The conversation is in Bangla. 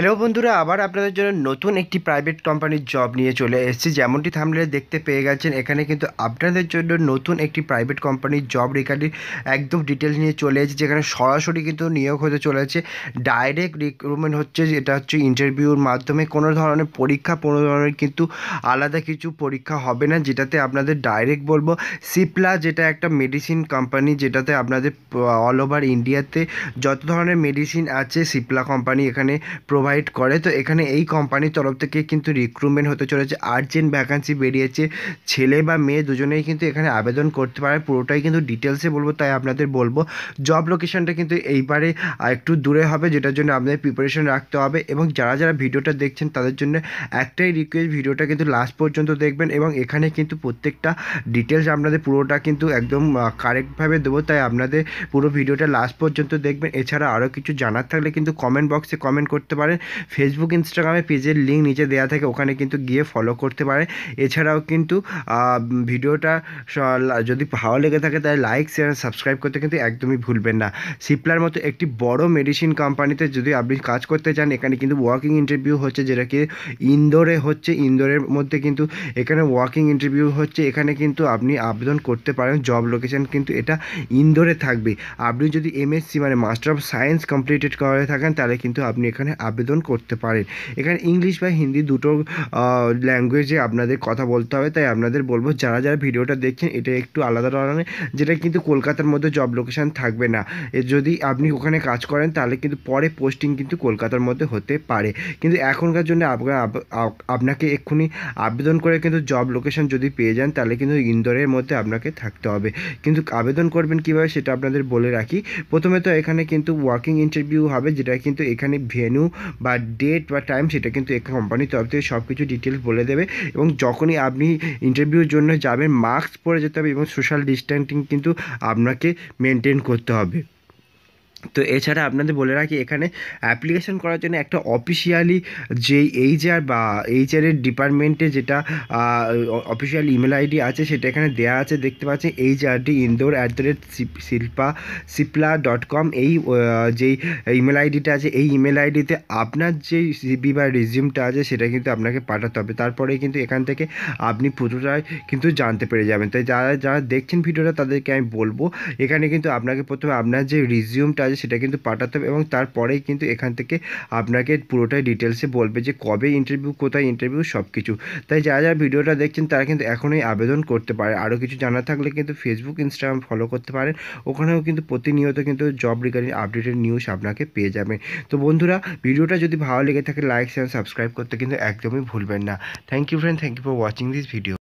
হ্যালো বন্ধুরা আবার আপনাদের জন্য নতুন একটি প্রাইভেট কোম্পানির জব নিয়ে চলে এসেছি যেমনটি থামলে দেখতে পেয়ে গেছেন এখানে কিন্তু আপনাদের জন্য নতুন একটি প্রাইভেট কোম্পানির জব রিগার্ডিং একদম ডিটেলস নিয়ে চলে এসেছে যেখানে সরাসরি কিন্তু নিয়োগ হতে চলেছে ডাইরেক্ট রিক্রুটমেন্ট হচ্ছে এটা হচ্ছে ইন্টারভিউর মাধ্যমে কোনো ধরনের পরীক্ষা কোনো ধরনের কিন্তু আলাদা কিছু পরীক্ষা হবে না যেটাতে আপনাদের ডাইরেক্ট বলবো সিপলা যেটা একটা মেডিসিন কোম্পানি যেটাতে আপনাদের অল ওভার ইন্ডিয়াতে যত ধরনের মেডিসিন আছে সিপলা কোম্পানি এখানে প্রোভাইড প্রোভাইড করে তো এখানে এই কোম্পানির তরফ থেকে কিন্তু রিক্রুটমেন্ট হতে চলেছে আর্জেন্ট ভ্যাকান্সি বেরিয়েছে ছেলে বা মেয়ে দুজনেই কিন্তু এখানে আবেদন করতে পারে পুরোটাই কিন্তু ডিটেলসে বলবো তাই আপনাদের বলবো জব লোকেশনটা কিন্তু এইবারে একটু দূরে হবে যেটার জন্য আপনাদের প্রিপারেশন রাখতে হবে এবং যারা যারা ভিডিওটা দেখছেন তাদের জন্য একটাই রিকোয়েস্ট ভিডিওটা কিন্তু লাস্ট পর্যন্ত দেখবেন এবং এখানে কিন্তু প্রত্যেকটা ডিটেলস আপনাদের পুরোটা কিন্তু একদম কারেক্টভাবে দেবো তাই আপনাদের পুরো ভিডিওটা লাস্ট পর্যন্ত দেখবেন এছাড়া আরও কিছু জানার থাকলে কিন্তু কমেন্ট বক্সে কমেন্ট করতে পারেন পারে ফেসবুক ইনস্টাগ্রামে পেজের লিঙ্ক নিচে দেওয়া থাকে ওখানে কিন্তু গিয়ে ফলো করতে পারে এছাড়াও কিন্তু ভিডিওটা যদি ভালো লেগে থাকে তাহলে লাইক শেয়ার সাবস্ক্রাইব করতে কিন্তু একদমই ভুলবেন না সিপলার মতো একটি বড় মেডিসিন কোম্পানিতে যদি আপনি কাজ করতে চান এখানে কিন্তু ওয়াকিং ইন্টারভিউ হচ্ছে যেটা কি ইন্দোরে হচ্ছে ইন্দোরের মধ্যে কিন্তু এখানে ওয়াকিং ইন্টারভিউ হচ্ছে এখানে কিন্তু আপনি আবেদন করতে পারেন জব লোকেশন কিন্তু এটা ইন্দোরে থাকবে আপনি যদি এমএসসি মানে মাস্টার অফ সায়েন্স কমপ্লিটেড করে থাকেন তাহলে কিন্তু আপনি এখানে আবেদন আবেদন করতে পারেন এখানে ইংলিশ বা হিন্দি দুটো ল্যাঙ্গুয়েজে আপনাদের কথা বলতে হবে তাই আপনাদের বলবো যারা যারা ভিডিওটা দেখছেন এটা একটু আলাদা ধরনের যেটা কিন্তু কলকাতার মধ্যে জব লোকেশান থাকবে না যদি আপনি ওখানে কাজ করেন তাহলে কিন্তু পরে পোস্টিং কিন্তু কলকাতার মধ্যে হতে পারে কিন্তু এখনকার জন্য আপনাকে এক্ষুনি আবেদন করে কিন্তু জব লোকেশান যদি পেয়ে যান তাহলে কিন্তু ইন্দোরের মধ্যে আপনাকে থাকতে হবে কিন্তু আবেদন করবেন কীভাবে সেটা আপনাদের বলে রাখি প্রথমে তো এখানে কিন্তু ওয়ার্কিং ইন্টারভিউ হবে যেটা কিন্তু এখানে ভেনু বা ডেট বা টাইম সেটা কিন্তু এক কোম্পানির তরফ থেকে সব কিছু ডিটেলস বলে দেবে এবং যখনই আপনি ইন্টারভিউর জন্য যাবেন মাস্ক পরে যেতে হবে এবং সোশ্যাল ডিস্ট্যান্সিং কিন্তু আপনাকে মেনটেন করতে হবে তো এছাড়া আপনাদের বলে রাখি এখানে অ্যাপ্লিকেশন করার জন্য একটা অফিসিয়ালি যে এইচআর বা এইচআরের ডিপার্টমেন্টে যেটা অফিসিয়াল ইমেল আইডি আছে সেটা এখানে দেওয়া আছে দেখতে পাচ্ছেন HRD Indore at the rate শিল্পা শিপলা ডট কম এই যেই ইমেল আইডিটা আছে এই ইমেল আইডিতে আপনার যে সিপি বা রিজিউমটা আছে সেটা কিন্তু আপনাকে পাঠাতে হবে তারপরে কিন্তু এখান থেকে আপনি পুরোটাই কিন্তু জানতে পেরে যাবেন তাই যারা যারা দেখছেন ভিডিওটা তাদেরকে আমি বলবো এখানে কিন্তু আপনাকে প্রথমে আপনার যে রিজিউমটা আছে সেটা কিন্তু পাঠাতে হবে এবং তারপরেই কিন্তু এখান থেকে আপনাকে পুরোটাই ডিটেলসে বলবে যে কবে ইন্টারভিউ কোথায় ইন্টারভিউ সব কিছু তাই যারা যারা ভিডিওটা দেখছেন তারা কিন্তু এখনই আবেদন করতে পারে আরও কিছু জানা থাকলে কিন্তু ফেসবুক ইনস্টাগ্রাম ফলো করতে পারেন ওখানেও কিন্তু প্রতিনিয়ত কিন্তু জব রিগার্ডিং আপডেটেড নিউজ আপনাকে পেয়ে যাবেন তো বন্ধুরা ভিডিওটা যদি ভালো লেগে থাকে লাইক শেয়ার সাবস্ক্রাইব করতে কিন্তু একদমই ভুলবেন না thank you friend thank you for watching this video